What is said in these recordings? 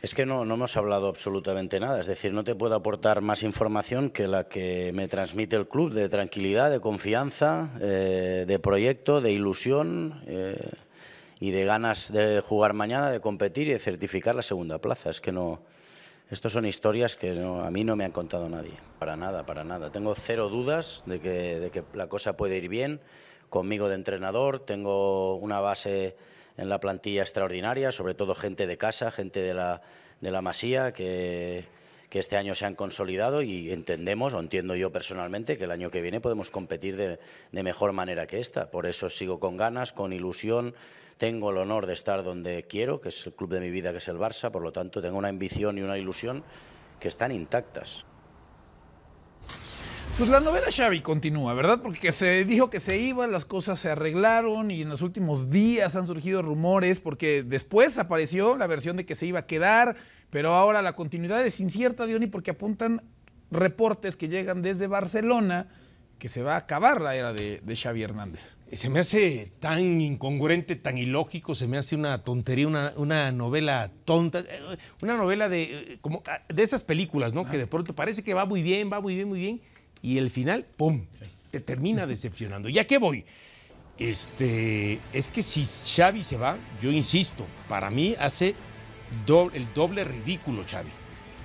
Es que no, hemos hablado absolutamente nada, es decir, no te puedo aportar más información que la que me transmite el club de tranquilidad, de confianza, eh, de proyecto, de ilusión eh, y de ganas de jugar mañana, de competir y de certificar la segunda plaza. Es que no, estas son historias que a mí no me han contado nadie, para nada, para nada. Tengo cero dudas de que la cosa puede ir bien conmigo de entrenador, tengo una base en la plantilla extraordinaria, sobre todo gente de casa, gente de la, Masía, que, este año se han consolidado y entendemos, o entiendo yo personalmente, que el año que viene podemos competir de, de, mejor manera que esta. Por eso sigo con ganas, con ilusión. Tengo el honor de estar donde quiero, que es el club de mi vida, que es el Barça. Por lo tanto, tengo una ambición y una ilusión que están intactas. Pues la novela Xavi continúa, ¿verdad? Porque se dijo que se iba, las cosas se arreglaron y en los últimos días han surgido rumores porque después apareció la versión de que se iba a quedar, pero ahora la continuidad es incierta, Diony, porque apuntan reportes que llegan desde Barcelona que se va a acabar la era de, Xavi Hernández. Se me hace tan incongruente, tan ilógico, se me hace una tontería, una, novela tonta, eh, una novela de, eh, como, ah, de esas películas, ¿no? Ah. Que de pronto parece que va muy bien, va muy bien, muy bien y el final, ¡pum! Te termina decepcionando. ¿Ya qué voy? Este, es que si Xavi se va, yo insisto, para mí hace el doble ridículo Xavi.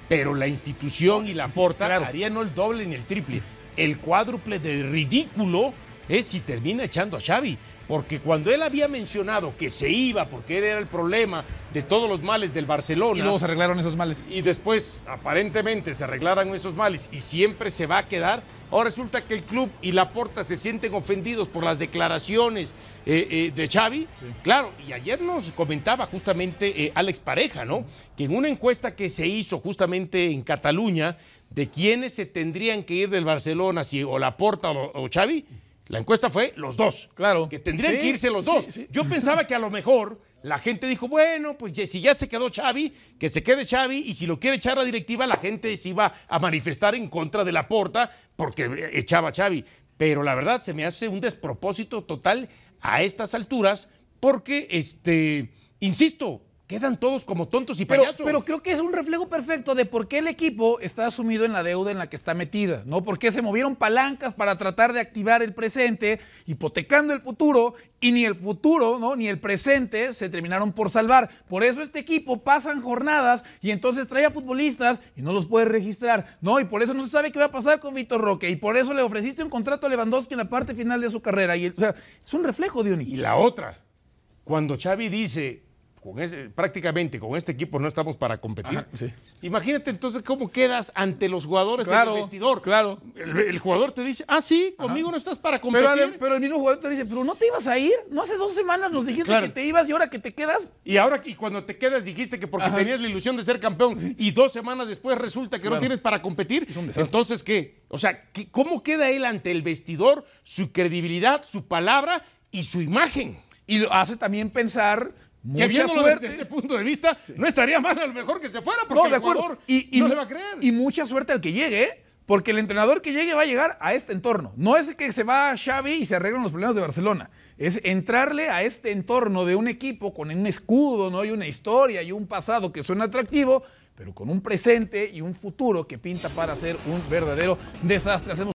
Pero la institución y la porta harían no el doble ni el triple. El cuádruple de ridículo es si termina echando a Xavi porque cuando él había mencionado que se iba porque él era el problema de todos los males del Barcelona. Y luego se arreglaron esos males. Y después, aparentemente, se arreglaron esos males y siempre se va a quedar. Ahora resulta que el club y La Porta se sienten ofendidos por las declaraciones eh, eh, de Xavi. Claro, y ayer nos comentaba justamente eh, Alex Pareja, ¿no? Que en una encuesta que se hizo justamente en Cataluña de quiénes se tendrían que ir del Barcelona, si o La Porta o Xavi, la encuesta fue los dos. Claro. Que tendrían que irse los dos. Yo pensaba que a lo mejor la gente dijo, bueno, pues si ya se quedó Xavi, que se quede Xavi, y si lo quiere echar la directiva, la gente se iba a manifestar en contra de la porta porque eh, echaba a Xavi. Pero la verdad se me hace un despropósito total a estas alturas porque, este, insisto, quedan todos como tontos y payasos. Pero, creo que es un reflejo perfecto de por qué el equipo está sumido en la deuda en la que está metida, ¿no? Porque se movieron palancas para tratar de activar el presente, hipotecando el futuro, y ni el futuro, ¿no? Ni el presente se terminaron por salvar. Por eso este equipo pasan jornadas y entonces trae a futbolistas y no los puede registrar, ¿no? Y por eso no se sabe qué va a pasar con Víctor Roque, y por eso le ofreciste un contrato a Lewandowski en la parte final de su carrera. Y, o sea, es un reflejo, Diony. Y la otra, cuando Xavi dice prácticamente con este equipo no estamos para competir. Imagínate entonces cómo quedas ante los jugadores claro, en el vestidor. Claro. El, jugador te dice, ah, sí, conmigo no estás para competir. Pero, el mismo jugador te dice, pero no te ibas a ir. No hace dos semanas nos dijiste que te ibas y ahora que te quedas. Y ahora, y cuando te quedas dijiste que porque tenías la ilusión de ser campeón y dos semanas después resulta que no tienes para competir. entonces, ¿qué? O sea, ¿cómo queda él ante el vestidor, su credibilidad, su palabra y su imagen? Y lo hace también pensar Mucha suerte. desde ese punto de vista, no estaría mal a lo mejor que se fuera porque no, y, y, no le va a creer. Y mucha suerte al que llegue, ¿eh? porque el entrenador que llegue va a llegar a este entorno. No es que se va Xavi y se arreglan los problemas de Barcelona. Es entrarle a este entorno de un equipo con un escudo, ¿no? Y una historia y un pasado que suena atractivo, pero con un presente y un futuro que pinta para ser un verdadero desastre. Hacemos